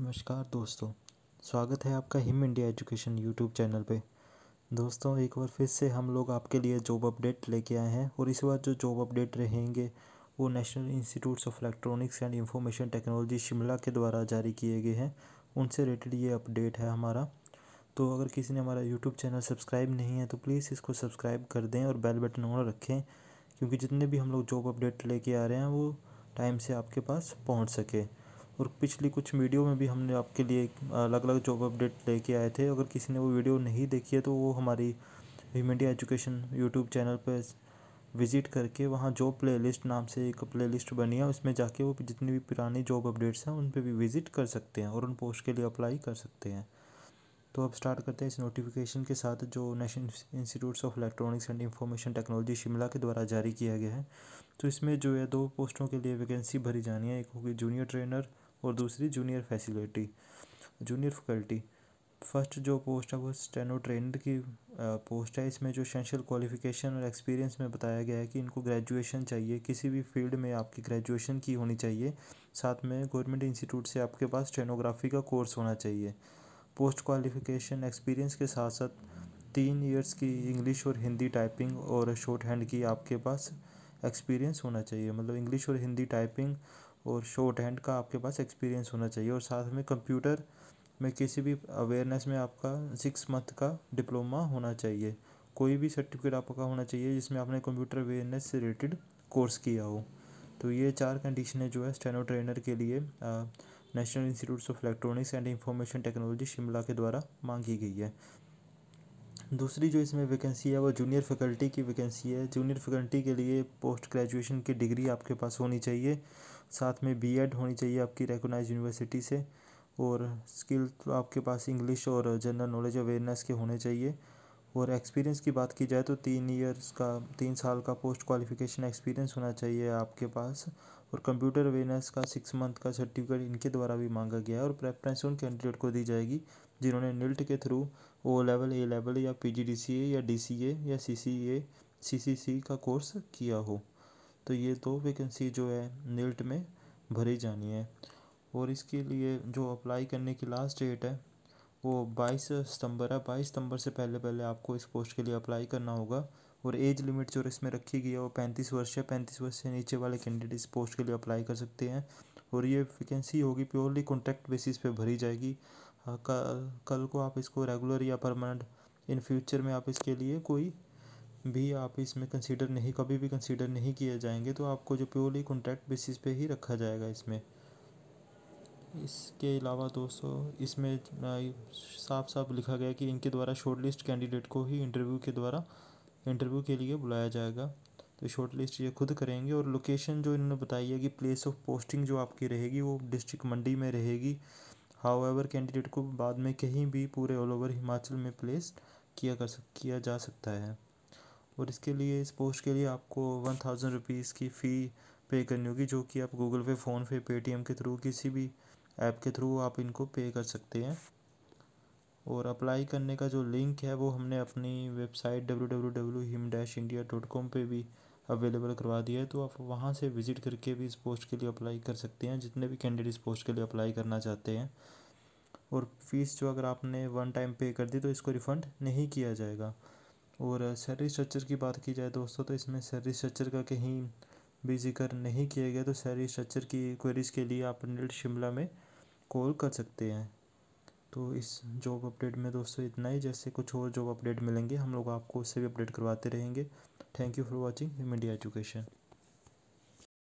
नमस्कार दोस्तों स्वागत है आपका Him India education YouTube channel पे दोस्तों एक बार फिर से हम लोग आपके लिए जॉब अपडेट लेके आए हैं और इस बार जो जॉब अपडेट रहेंगे वो national institutes of electronics and information technology Shimla के द्वारा जारी किए गए हैं उनसे रिलेटेड ये अपडेट है हमारा तो अगर किसी ने हमारा यूट्यूब चैनल सब्सक्राइब नहीं है तो प्लीज़ इसको सब्सक्राइब कर दें और बेल बटन ऑन रखें क्योंकि जितने भी हम लोग जॉब अपडेट लेके आ रहे हैं वो टाइम से आपके पास पहुँच सके और पिछली कुछ वीडियो में भी हमने आपके लिए अलग अलग जॉब अपडेट लेके आए थे अगर किसी ने वो वीडियो नहीं देखी है तो वो हमारी ह्यूमेडिया एजुकेशन यूट्यूब चैनल पर विज़िट करके वहाँ जॉब प्लेलिस्ट नाम से एक प्लेलिस्ट बनी है उसमें जाके वो जितनी भी पुरानी जॉब अपडेट्स हैं उन पर भी विज़िट कर सकते हैं और उन पोस्ट के लिए अप्लाई कर सकते हैं तो अब स्टार्ट करते हैं इस नोटिफिकेशन के साथ जो national institutes of electronics and information technology Shimla के द्वारा जारी किया गया है तो इसमें जो है दो पोस्टों के लिए वैकेंसी भरी जानी है एक होगी जूनियर ट्रेनर और दूसरी junior facility junior faculty first जो पोस्ट है वो स्टेनो ट्रेंड की पोस्ट है इसमें जो एसेंशियल क्वालिफिकेशन और एक्सपीरियंस में बताया गया है कि इनको ग्रेजुएशन चाहिए किसी भी फील्ड में आपकी ग्रेजुएशन की होनी चाहिए साथ में गवर्नमेंट इंस्टीट्यूट से आपके पास स्टेनोग्राफी का कोर्स होना चाहिए पोस्ट क्वालिफिकेशन एक्सपीरियंस के साथ साथ तीन ईयर्स की इंग्लिश और हिंदी टाइपिंग और शॉर्ट हैंड की आपके पास एक्सपीरियंस होना चाहिए मतलब इंग्लिश और हिंदी टाइपिंग और शॉर्ट हैंड का आपके पास एक्सपीरियंस होना चाहिए और साथ में कंप्यूटर में किसी भी अवेयरनेस में आपका सिक्स मंथ का डिप्लोमा होना चाहिए कोई भी सर्टिफिकेट आपका होना चाहिए जिसमें आपने कंप्यूटर अवेयरनेस से रिलेटेड कोर्स किया हो तो ये चार कंडीशनें जो है स्टेनो ट्रेनर के लिए national institutes of electronics and information technology Shimla के द्वारा मांगी गई है दूसरी जो इसमें वैकेंसी है वो जूनियर फैकल्टी की वैकेंसी है जूनियर फैकल्टी के लिए पोस्ट ग्रेजुएशन की डिग्री आपके पास होनी चाहिए साथ में बीएड होनी चाहिए आपकी रिकोगनाइज यूनिवर्सिटी से और स्किल तो आपके पास इंग्लिश और जनरल नॉलेज अवेयरनेस के होने चाहिए और एक्सपीरियंस की बात की जाए तो तीन ईयर्स का तीन साल का पोस्ट क्वालिफिकेशन एक्सपीरियंस होना चाहिए आपके पास और कंप्यूटर अवेयरनेस का सिक्स मंथ का सर्टिफिकेट इनके द्वारा भी मांगा गया है और प्रेफरेंस उन कैंडिडेट को दी जाएगी जिन्होंने निल्ट के through O level A level या P G D C A या डी सी ए या सी सी ए सी सी सी का कोर्स किया हो तो ये दो वैकेंसी जो है नीट में भरी जानी है और इसके लिए जो अप्लाई करने की लास्ट डेट है वो बाईस सितंबर है बाईस सितंबर से पहले पहले आपको इस पोस्ट के लिए अप्लाई करना होगा और एज लिमिट जो इसमें रखी गई है वो पैंतीस वर्ष है पैंतीस वर्ष से नीचे वाले कैंडिडेट इस पोस्ट के लिए अप्लाई कर सकते हैं और ये वैकेंसी होगी प्योरली कॉन्ट्रैक्ट बेसिस पे भरी जाएगी हाँ, कल कल को आप इसको रेगुलर या परमानेंट इन फ्यूचर में आप इसके लिए कोई भी आप इसमें कंसीडर नहीं कभी भी कंसीडर नहीं किए जाएंगे तो आपको जो प्योरली कॉन्ट्रैक्ट बेसिस पे ही रखा जाएगा इसमें इसके अलावा दोस्तों इसमें साफ साफ लिखा गया कि इनके द्वारा शॉर्ट लिस्ट कैंडिडेट को ही इंटरव्यू के द्वारा इंटरव्यू के लिए बुलाया जाएगा तो शॉर्ट लिस्ट ये खुद करेंगे और लोकेशन जो इन्होंने बताई है कि प्लेस ऑफ पोस्टिंग जो आपकी रहेगी वो डिस्ट्रिक्ट मंडी में रहेगी हाउ एवर कैंडिडेट को बाद में कहीं भी पूरे ऑल ओवर हिमाचल में प्लेस किया कर सक किया जा सकता है और इसके लिए इस पोस्ट के लिए आपको वन थाउजेंड रुपीज़ की फ़ी पे करनी होगी जो कि आप गूगल पे फ़ोनपे पेटीएम के थ्रू किसी भी ऐप के थ्रू आप इनको पे कर सकते हैं और अप्लाई करने का जो लिंक है वो हमने अपनी website W W W Him dash India dot com पर भी अवेलेबल करवा दिया है तो आप वहाँ से विज़िट करके भी इस पोस्ट के लिए अप्लाई कर सकते हैं जितने भी कैंडिडेट इस पोस्ट के लिए अप्लाई करना चाहते हैं और फीस जो अगर आपने वन टाइम पे कर दी तो इसको रिफ़ंड नहीं किया जाएगा और सैलरी स्ट्रक्चर की बात की जाए दोस्तों तो इसमें सैलरी स्ट्रक्चर का कहीं भी जिक्र नहीं किया गया तो सैलरी स्ट्रक्चर की क्वेरीज़ के लिए आप नेट शिमला में कॉल कर सकते हैं तो इस जॉब अपडेट में दोस्तों इतना ही जैसे कुछ और जॉब अपडेट मिलेंगे हम लोग आपको उससे भी अपडेट करवाते रहेंगे thank you for watching media education